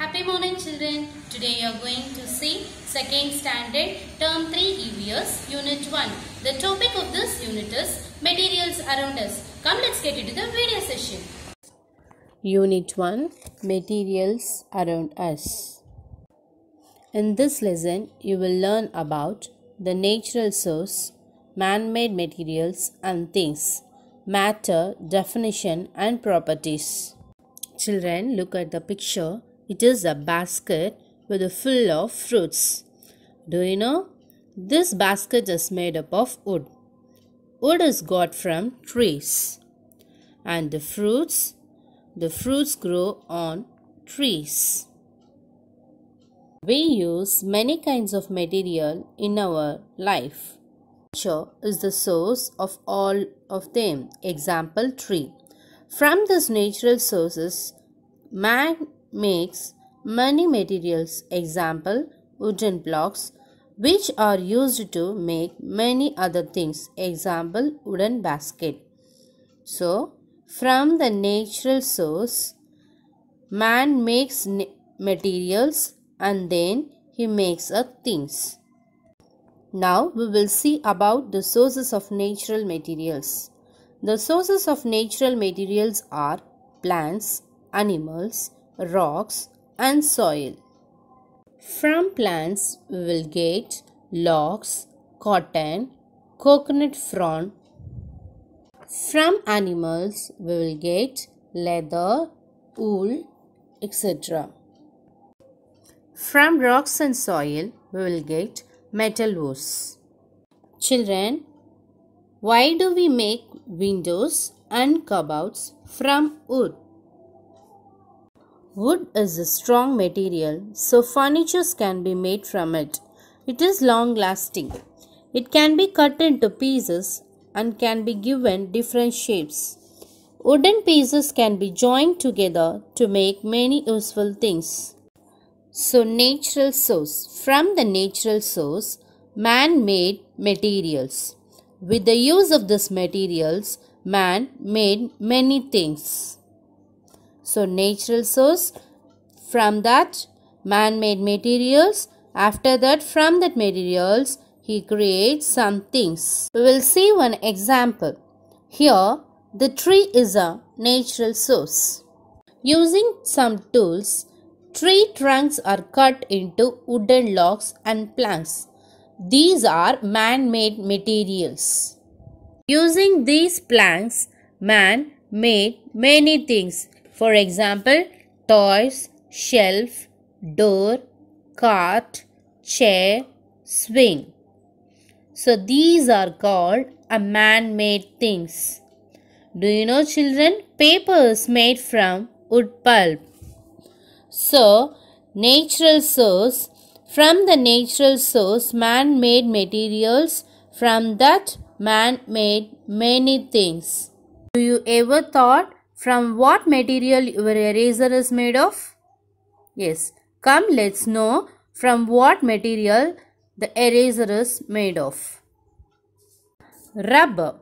Happy morning children. Today you are going to see second standard term 3 EVS unit 1. The topic of this unit is materials around us. Come let's get into the video session. Unit 1 Materials around us. In this lesson you will learn about the natural source, man-made materials and things, matter, definition and properties. Children look at the picture it is a basket with a full of fruits. Do you know? This basket is made up of wood. Wood is got from trees. And the fruits, the fruits grow on trees. We use many kinds of material in our life. Nature is the source of all of them. Example 3. From these natural sources, man makes many materials, example wooden blocks, which are used to make many other things, example wooden basket. So, from the natural source, man makes materials and then he makes up things. Now we will see about the sources of natural materials. The sources of natural materials are plants, animals, rocks and soil. From plants we will get logs, cotton, coconut frond. From animals we will get leather, wool, etc. From rocks and soil we will get metal ores. Children, why do we make windows and cupboards from wood? Wood is a strong material, so furnitures can be made from it. It is long lasting. It can be cut into pieces and can be given different shapes. Wooden pieces can be joined together to make many useful things. So, natural source. From the natural source, man made materials. With the use of these materials, man made many things. So natural source, from that man-made materials, after that from that materials he creates some things. We will see one example. Here the tree is a natural source. Using some tools, tree trunks are cut into wooden logs and planks. These are man-made materials. Using these planks, man made many things. For example, toys, shelf, door, cart, chair, swing. So these are called a uh, man-made things. Do you know children? Paper is made from wood pulp. So natural source. From the natural source man-made materials. From that man made many things. Do you ever thought from what material your eraser is made of? Yes, come let's know from what material the eraser is made of. Rubber.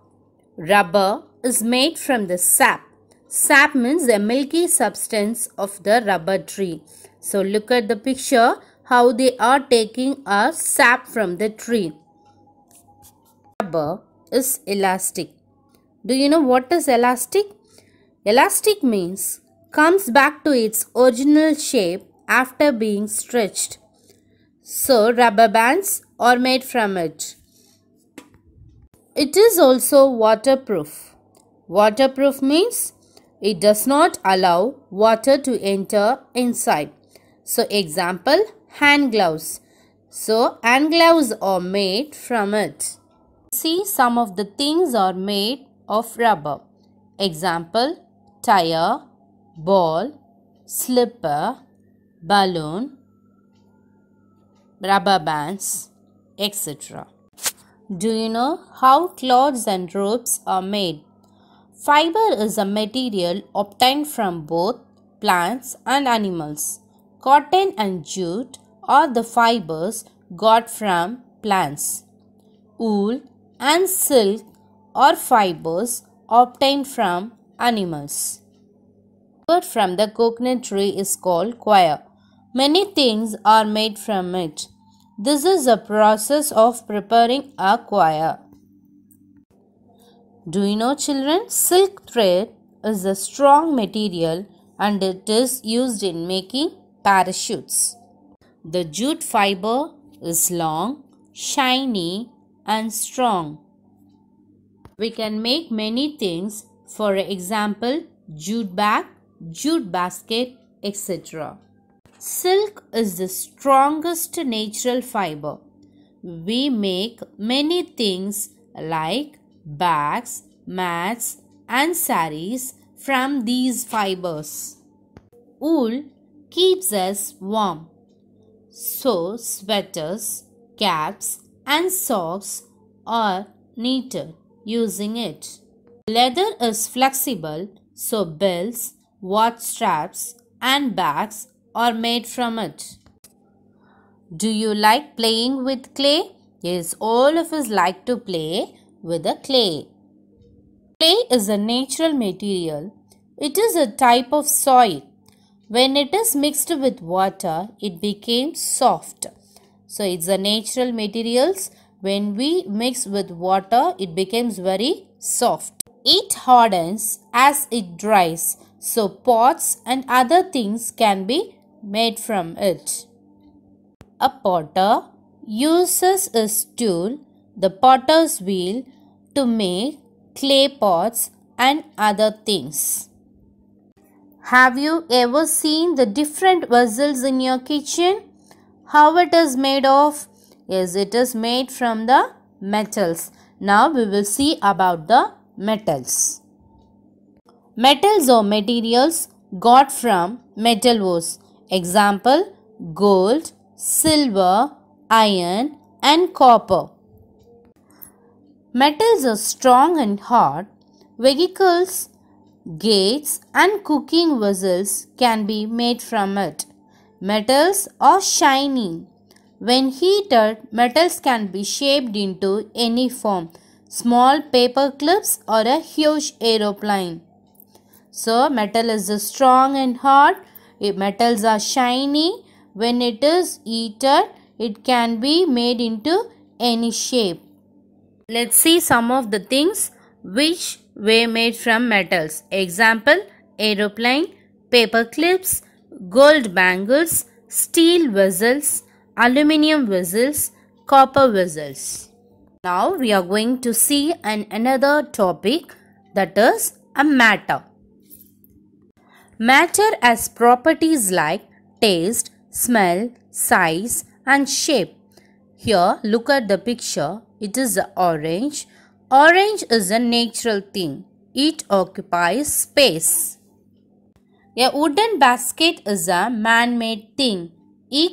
Rubber is made from the sap. Sap means the milky substance of the rubber tree. So look at the picture how they are taking a sap from the tree. Rubber is elastic. Do you know what is elastic? Elastic means comes back to its original shape after being stretched. So rubber bands are made from it. It is also waterproof. Waterproof means it does not allow water to enter inside. So example hand gloves. So hand gloves are made from it. See some of the things are made of rubber. Example tire, ball, slipper, balloon, rubber bands, etc. Do you know how clothes and ropes are made? Fiber is a material obtained from both plants and animals. Cotton and jute are the fibers got from plants. Wool and silk are fibers obtained from animals. Wood from the coconut tree is called coir. Many things are made from it. This is the process of preparing a coir. Do you know children? Silk thread is a strong material and it is used in making parachutes. The jute fiber is long, shiny and strong. We can make many things for example, jute bag, jute basket, etc. Silk is the strongest natural fiber. We make many things like bags, mats and saris from these fibers. Wool keeps us warm. So sweaters, caps and socks are knitted using it. Leather is flexible, so belts, watch straps, and bags are made from it. Do you like playing with clay? Yes, all of us like to play with a clay. Clay is a natural material. It is a type of soil. When it is mixed with water, it became soft. So it's a natural materials. When we mix with water, it becomes very soft. It hardens as it dries, so pots and other things can be made from it. A potter uses a tool, the potter's wheel, to make clay pots and other things. Have you ever seen the different vessels in your kitchen? How it is made of? Yes, it is made from the metals. Now we will see about the metals. Metals or materials got from metal ores. Example gold, silver, iron and copper. Metals are strong and hard. Vehicles, gates and cooking vessels can be made from it. Metals are shiny. When heated, metals can be shaped into any form small paper clips or a huge aeroplane. So metal is strong and hard. If metals are shiny. When it is heated, it can be made into any shape. Let's see some of the things which were made from metals. Example, aeroplane, paper clips, gold bangles, steel vessels, aluminium vessels, copper vessels. Now we are going to see an another topic that is a matter. Matter has properties like taste, smell, size and shape. Here look at the picture. It is orange. Orange is a natural thing. It occupies space. A wooden basket is a man-made thing. It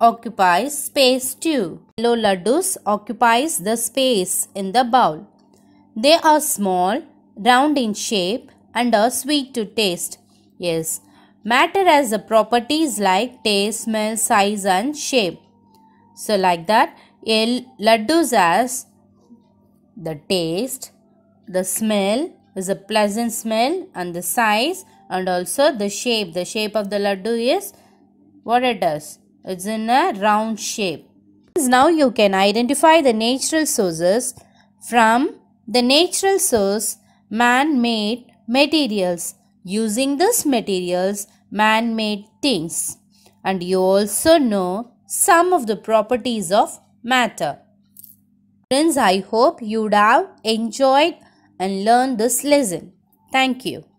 occupies space too. Yellow laddus occupies the space in the bowl. They are small, round in shape and are sweet to taste. Yes, matter has the properties like taste, smell, size and shape. So like that, laddus has the taste, the smell is a pleasant smell and the size and also the shape. The shape of the laddu is what it does. It's in a round shape. Now you can identify the natural sources from the natural source man-made materials. Using these materials, man-made things. And you also know some of the properties of matter. Friends, I hope you'd have enjoyed and learned this lesson. Thank you.